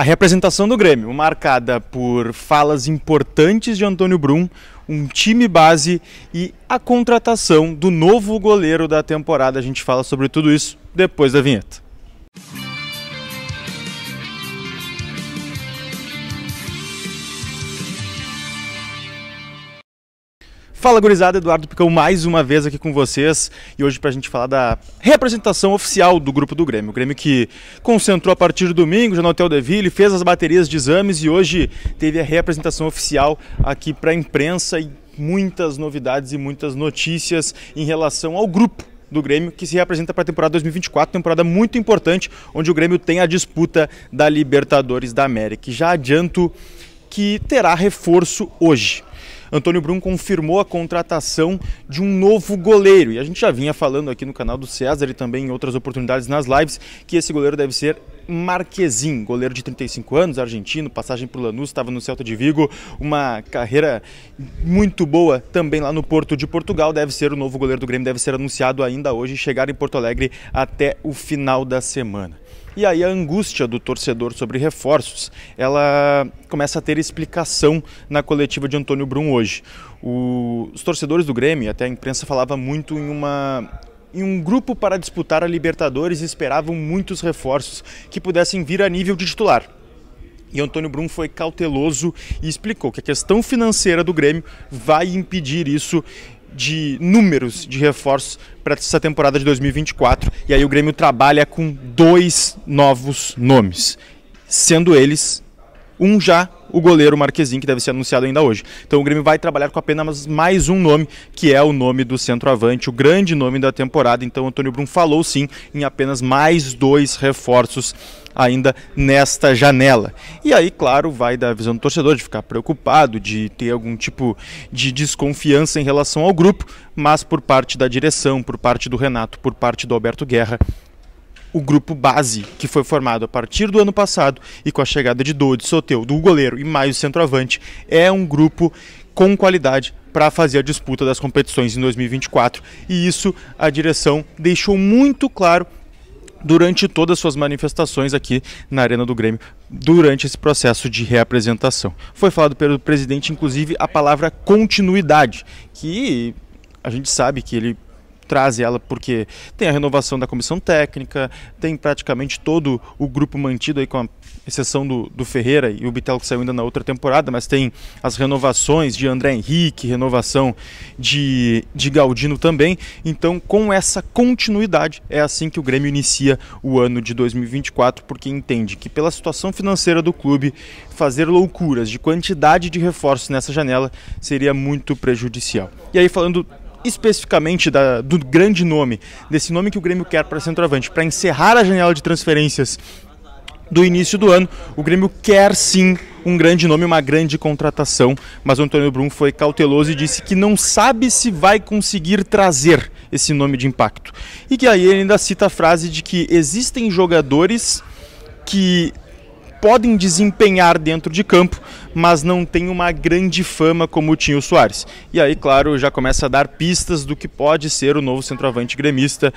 A representação do Grêmio, marcada por falas importantes de Antônio Brum, um time base e a contratação do novo goleiro da temporada. A gente fala sobre tudo isso depois da vinheta. Fala gurizada, Eduardo Picão mais uma vez aqui com vocês e hoje para a gente falar da representação oficial do grupo do Grêmio. O Grêmio que concentrou a partir do domingo já no Hotel Deville, fez as baterias de exames e hoje teve a representação oficial aqui para a imprensa e muitas novidades e muitas notícias em relação ao grupo do Grêmio, que se representa para a temporada 2024, temporada muito importante, onde o Grêmio tem a disputa da Libertadores da América. Já adianto que terá reforço hoje. Antônio Brum confirmou a contratação de um novo goleiro. E a gente já vinha falando aqui no canal do César e também em outras oportunidades nas lives que esse goleiro deve ser Marquezin, goleiro de 35 anos, argentino, passagem por Lanús, estava no Celta de Vigo, uma carreira muito boa também lá no Porto de Portugal, deve ser o novo goleiro do Grêmio, deve ser anunciado ainda hoje e chegar em Porto Alegre até o final da semana. E aí a angústia do torcedor sobre reforços, ela começa a ter explicação na coletiva de Antônio Brum hoje. O, os torcedores do Grêmio, até a imprensa falava muito em uma em um grupo para disputar a Libertadores esperavam muitos reforços que pudessem vir a nível de titular. E Antônio Brum foi cauteloso e explicou que a questão financeira do Grêmio vai impedir isso de números de reforços para essa temporada de 2024. E aí o Grêmio trabalha com dois novos nomes, sendo eles um já o goleiro Marquezin, que deve ser anunciado ainda hoje. Então o Grêmio vai trabalhar com apenas mais um nome, que é o nome do centroavante, o grande nome da temporada. Então o Antônio Brum falou sim em apenas mais dois reforços ainda nesta janela. E aí, claro, vai da visão do torcedor de ficar preocupado, de ter algum tipo de desconfiança em relação ao grupo, mas por parte da direção, por parte do Renato, por parte do Alberto Guerra, o grupo base, que foi formado a partir do ano passado e com a chegada de Dodi, Soteu, do goleiro e mais o centroavante, é um grupo com qualidade para fazer a disputa das competições em 2024. E isso a direção deixou muito claro durante todas as suas manifestações aqui na Arena do Grêmio, durante esse processo de reapresentação. Foi falado pelo presidente, inclusive, a palavra continuidade, que a gente sabe que ele traz ela porque tem a renovação da comissão técnica, tem praticamente todo o grupo mantido aí com a exceção do, do Ferreira e o Bitel que saiu ainda na outra temporada, mas tem as renovações de André Henrique, renovação de, de Galdino também. Então, com essa continuidade, é assim que o Grêmio inicia o ano de 2024, porque entende que pela situação financeira do clube, fazer loucuras de quantidade de reforços nessa janela seria muito prejudicial. E aí, falando especificamente da, do grande nome, desse nome que o Grêmio quer para centroavante, para encerrar a janela de transferências do início do ano, o Grêmio quer sim um grande nome, uma grande contratação, mas o Antônio Brum foi cauteloso e disse que não sabe se vai conseguir trazer esse nome de impacto. E que aí ele ainda cita a frase de que existem jogadores que podem desempenhar dentro de campo, mas não tem uma grande fama como tinha o Soares. E aí, claro, já começa a dar pistas do que pode ser o novo centroavante gremista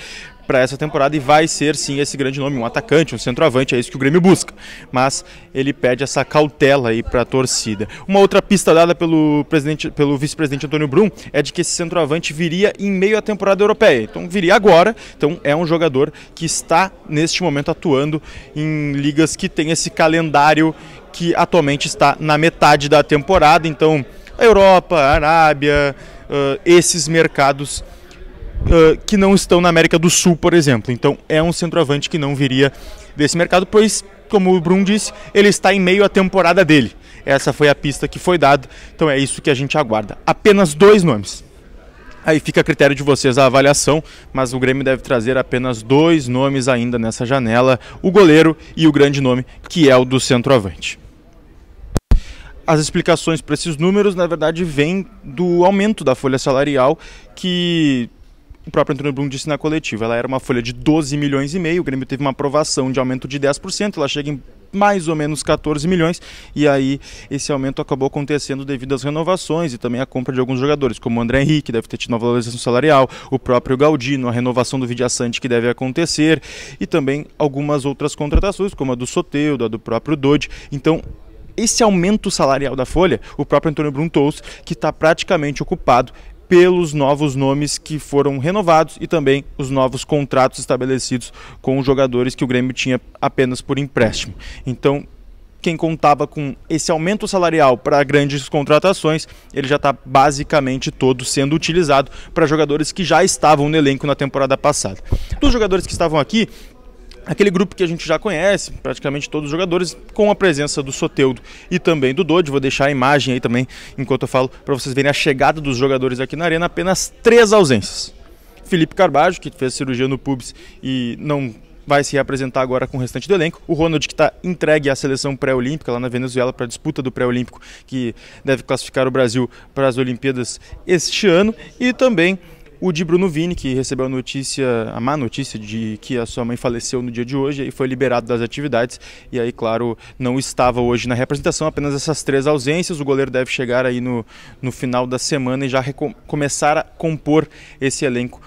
para essa temporada e vai ser sim esse grande nome, um atacante, um centroavante, é isso que o Grêmio busca. Mas ele pede essa cautela aí para a torcida. Uma outra pista dada pelo presidente, pelo vice-presidente Antônio Brum é de que esse centroavante viria em meio à temporada europeia. Então viria agora. Então é um jogador que está neste momento atuando em ligas que tem esse calendário que atualmente está na metade da temporada. Então, a Europa, a Arábia, uh, esses mercados uh, que não estão na América do Sul, por exemplo. Então, é um centroavante que não viria desse mercado, pois, como o Bruno disse, ele está em meio à temporada dele. Essa foi a pista que foi dada, então é isso que a gente aguarda. Apenas dois nomes. Aí fica a critério de vocês a avaliação, mas o Grêmio deve trazer apenas dois nomes ainda nessa janela: o goleiro e o grande nome, que é o do centroavante. As explicações para esses números, na verdade, vêm do aumento da folha salarial que o próprio Antônio Blum disse na coletiva. Ela era uma folha de 12 milhões e meio, o Grêmio teve uma aprovação de aumento de 10%, ela chega em mais ou menos 14 milhões, e aí esse aumento acabou acontecendo devido às renovações e também à compra de alguns jogadores, como o André Henrique, deve ter tido uma valorização salarial, o próprio Galdino, a renovação do Vidia Sante que deve acontecer, e também algumas outras contratações, como a do Soteudo, a do próprio Dodge. Então, esse aumento salarial da Folha, o próprio Antônio Bruntous, que está praticamente ocupado pelos novos nomes que foram renovados e também os novos contratos estabelecidos com os jogadores que o Grêmio tinha apenas por empréstimo. Então, quem contava com esse aumento salarial para grandes contratações, ele já está basicamente todo sendo utilizado para jogadores que já estavam no elenco na temporada passada. Dos jogadores que estavam aqui, aquele grupo que a gente já conhece, praticamente todos os jogadores, com a presença do Soteudo e também do Dodge Vou deixar a imagem aí também, enquanto eu falo, para vocês verem a chegada dos jogadores aqui na arena, apenas três ausências. Felipe Carbajo, que fez cirurgia no pubis e não vai se reapresentar agora com o restante do elenco. O Ronald, que está entregue à seleção pré-olímpica lá na Venezuela para a disputa do pré-olímpico, que deve classificar o Brasil para as Olimpíadas este ano. E também o de Bruno Vini, que recebeu a notícia, a má notícia de que a sua mãe faleceu no dia de hoje e foi liberado das atividades. E aí, claro, não estava hoje na representação, apenas essas três ausências. O goleiro deve chegar aí no, no final da semana e já começar a compor esse elenco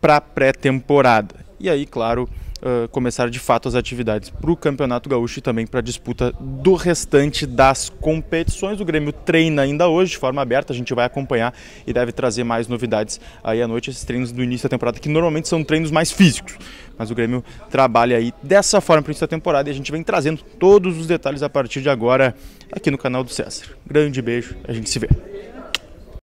para pré-temporada. E aí, claro, uh, começar de fato as atividades para o Campeonato Gaúcho e também para a disputa do restante das competições. O Grêmio treina ainda hoje de forma aberta, a gente vai acompanhar e deve trazer mais novidades aí à noite. Esses treinos do início da temporada, que normalmente são treinos mais físicos, mas o Grêmio trabalha aí dessa forma para o início da temporada e a gente vem trazendo todos os detalhes a partir de agora aqui no canal do César. Grande beijo, a gente se vê.